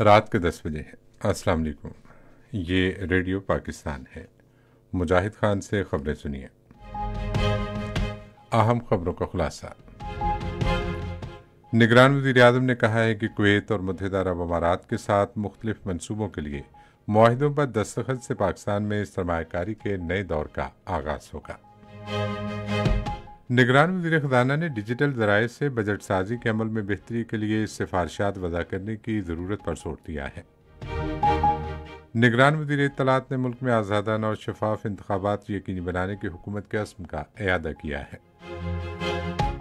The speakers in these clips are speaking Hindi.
रात के दस बजे अस्सलाम वालेकुम ये रेडियो पाकिस्तान है मुजाहिद खान से खबरें सुनिए अहम खबरों का खुलासा निगरान वजीर अजम ने कहा है कि कुवैत और मतेदार अरब अमारात के साथ मुख्तलिफ मनसूबों के लिए माहदों पर दस्तखत से पाकिस्तान में सरमाकारी के नए दौर का आगाज होगा निगरान वजी खजाना ने डिजिटल जराये से बजट साजी के अमल में बेहतरी के लिए सिफारशात वजह करने की ज़रूरत पर जोर दिया है निगरान वजीर इतलात ने मुल्क में आज़ादाना और शफाफ इंतबात यकीनी बनाने की हुकूमत के असम का अदा किया है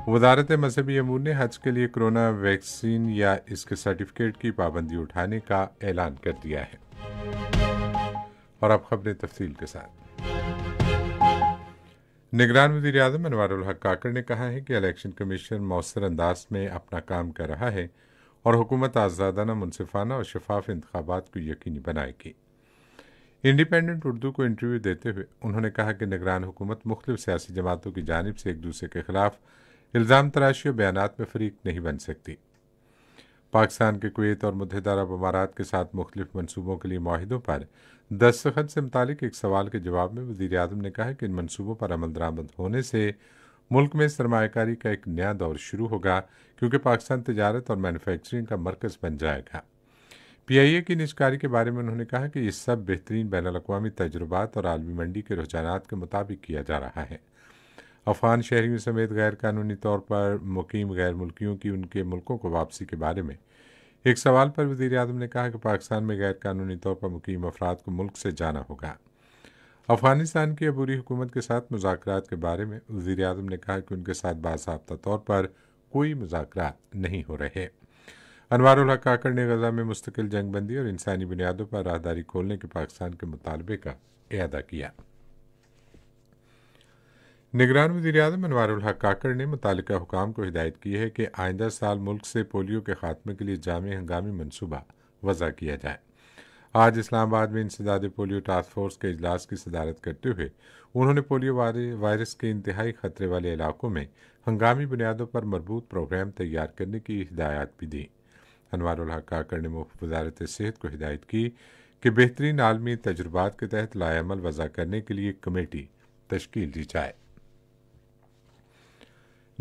वजारत मजहबी अमूर ने हज के लिए कोरोना वैक्सीन या इसके सर्टिफिकेट की पाबंदी उठाने का ऐलान कर दिया है और अब खबरें तफसील के साथ निगरान वजी अजम अनवर हक काकड़ ने कहा है कि इलेक्शन कमीशन मौसर अंदाज में अपना काम कर रहा है और हुकूमत आज़ादाना मुनफाना और शफाफ इंतबात को यकीनी बनाएगी इंडिपेंडेंट उर्दू को इंटरव्यू देते हुए उन्होंने कहा कि निगरान हुकूमत मुख्तु सियासी जमातों की जानब से एक दूसरे के खिलाफ इल्ज़ाम तराशी और बयान में फरीक नहीं बन सकती पाकिस्तान के कुवैत और मुतहदा अरब अमारात के साथ मुख्तफ मनसूबों के लिए माहिदों पर दस्तखत से मुतक एक सवाल के जवाब में वजीर अजम ने कहा कि इन मनसूबों पर अमल दरामद होने से मुल्क में सरमाकारी का एक नया दौर शुरू होगा क्योंकि पाकिस्तान तजारत और मैनुफैक्चरिंग का मरकज़ बन जाएगा पी आई ए की निजकारी के बारे में उन्होंने कहा कि यह सब बेहतरीन बैन अवी तजुर्बा और आलमी मंडी के रुझाना के मुताबिक किया जा रहा है अफगान शहरियों समेत गैर कानूनी तौर पर मुकीम गैर मुल्कियों की उनके मुल्कों को वापसी के बारे में एक सवाल पर वजीर आजम ने कहा कि पाकिस्तान में गैर कानूनी तौर पर मुकीम अफराद को मुल्क से जाना होगा अफगानिस्तान की अबूरी हुकूमत के साथ मुजाकर के बारे में वजीर अजम ने कहा कि उनके साथ बाबा तौर पर कोई मुजाकर नहीं हो रहे अनवर काकड़ ने गजा में मुस्तकिल जंगबंदी और इंसानी बुनियादों पर राहदारी खोलने के पाकिस्तान के मुतालबे का अदा किया निगरान वजी अजम अनवर काकड़ ने मुतल हुकाम को हिदायत की है कि आइंदा साल मुल्क से पोलियो के खात्मे के लिए जाम हंगामी मनसूबा वज़ा किया जाए आज इस्लामाबाद में इंसदाद पोलियो टास्क फोर्स के अजलास की सदारत करते हुए उन्होंने पोलियो वायरस के इंतहाई खतरे वाले इलाकों में हंगामी बुनियादों पर मरबूत प्रोग्राम तैयार करने की हिदायत भी दी अनवर काकड़ ने मुफ्त वजारत सेहत को हिदायत की कि बेहतरीन आलमी तजुर्बात के तहत लाल वज़ा करने के लिए कमेटी तश्ील दी जाए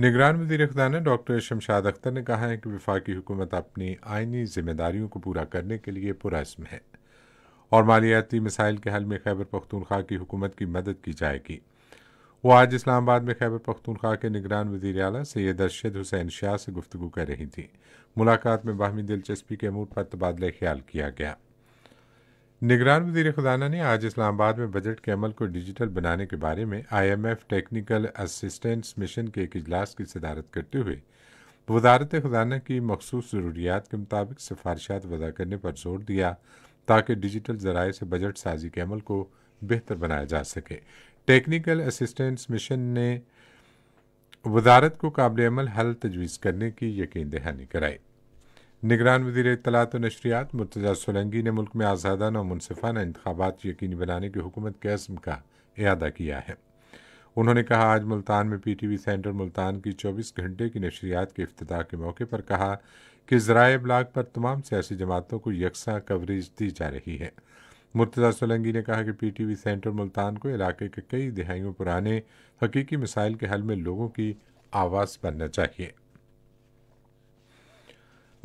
निगरान वजीर खजाना डॉक्टर शमशाद अख्तर ने कहा है कि वफाकी हुकूमत अपनी आइनी जिम्मेदारियों को पूरा करने के लिए पुरस्म है और मालियाती मिसाइल के हल में खैबर पख्तूनख्वा की हुकूमत की मदद की जाएगी वो आज इस्लामाबाद में खैबर पख्तूनख्वा के निगरान वजी अला सैद अरशद हुसैन शाह से गुफ्तू कर रही थी मुलाकात में बाहमी दिलचस्पी के अमूर पर तबादला ख्याल किया गया निगरान वजीर खजाना ने आज इस्लामाबाद में बजट के अमल को डिजिटल बनाने के बारे में आईएमएफ टेक्निकल असिस्टेंस मिशन के एक इजलास की सदारत करते हुए वजारत खजाना की मखसूस ज़रूरियात के मुताबिक सिफारशात वजा करने पर जोर दिया ताकि डिजिटल ज़राए से बजट साजी के अमल को बेहतर बनाया जा सके टेक्निकल असिस्टेंस मिशन ने वजारत को काबिल अमल हल तजवीज़ करने की यकीन दहानी कराई निगरान वजीर इतलात नशरियात मुर्तजा सोलंगी ने मुल्क में आज़ादाना मुनफाना इंतबात यकीनी बनाने की हुकूमत के अज़म का अदा किया है उन्होंने कहा आज मुल्तान में P T V centre Multan की चौबीस घंटे की नशरियात के अफ्ताह के मौके पर कहा कि ज़राए ब्लाक पर तमाम सियासी जमातों को यकसा कवरेज दी जा रही है मुर्तज़ा सोलंगी ने कहा कि P T V centre Multan को इलाके के कई दहाइयों पुराने हकीकी मिसाइल के हल में लोगों की आवाज़ बनना चाहिए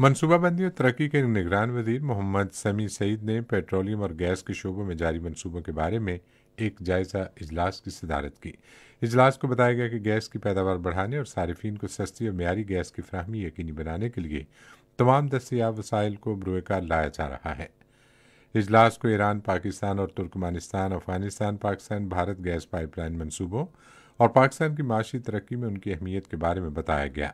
मनसूबाबंदी और तरक्की के निगरान वजीर मोहम्मद समी सईद ने पेट्रोलियम और गैस के शोबों में जारी मनसूबों के बारे में एक जायजा इजलास की सदारत की इजलास को बताया गया कि गैस की पैदावार बढ़ाने और सार्फिन को सस्ती और मीरी गैस की फ्राहमी यकीनी बनाने के लिए तमाम दस्तियाब वसाइल को बरूकार लाया जा रहा है इजलास को ईरान पाकिस्तान और Turkmenistan Afghanistan Pakistan Bharat gas pipeline मनसूबों और पाकिस्तान की माशी तरक्की में उनकी अहमियत के बारे में बताया गया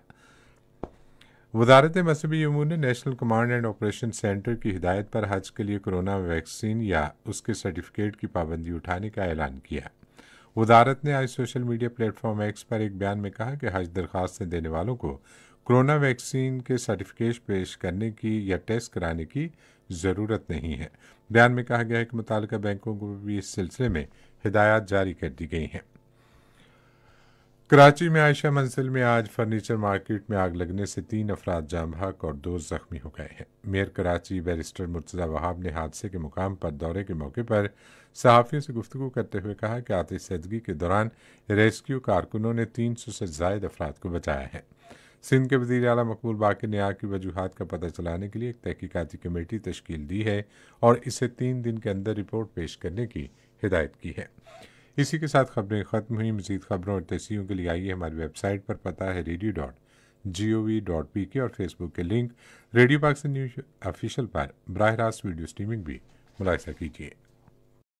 वजारत मसबी अमूर ने national command and operation centre की हिदायत पर हज के लिए कोरोना वैक्सीन या उसके सर्टिफिकेट की पाबंदी उठाने का ऐलान किया वजारत ने आज सोशल मीडिया प्लेटफॉर्म एक्स पर एक बयान में कहा कि हज दरख्वास्तें देने वालों को कोरोना वैक्सीन के सर्टिफिकेट पेश करने की या टेस्ट कराने की ज़रूरत नहीं है बयान में कहा गया है कि मुतल बैंकों को भी इस सिलसिले में हिदायत जारी कर दी गई हैं कराची में आयशा मंजिल में आज फर्नीचर मार्केट में आग लगने से तीन अफराद जाम हक और दो जख्मी हो गए हैं मेयर कराची बैरिस्टर मुर्तजा वहाब ने हादसे के मुकाम पर दौरे के मौके पर सहाफ़ियों से गुफ्तु करते हुए कहा कि आतिशदगी के दौरान रेस्क्यू कारकुनों ने तीन सौ से जायद अफराद को बचाया है सिंध के वजीर अला मकबूल बाकी ने आग की वजूहत का पता चलाने के लिए एक तहकीकती कमेटी तश्कील दी है और इसे तीन दिन के अंदर रिपोर्ट पेश करने की हिदायत की है इसी के साथ खबरें ख़त्म हुई मजीद खबरों और तस्वीरों के लिए आइए हमारी वेबसाइट पर पता है radio dot G O V dot P K और फेसबुक के link radio Pakistan news official पर बरह रास्त वीडियो स्ट्रीमिंग भी मुलायसा कीजिए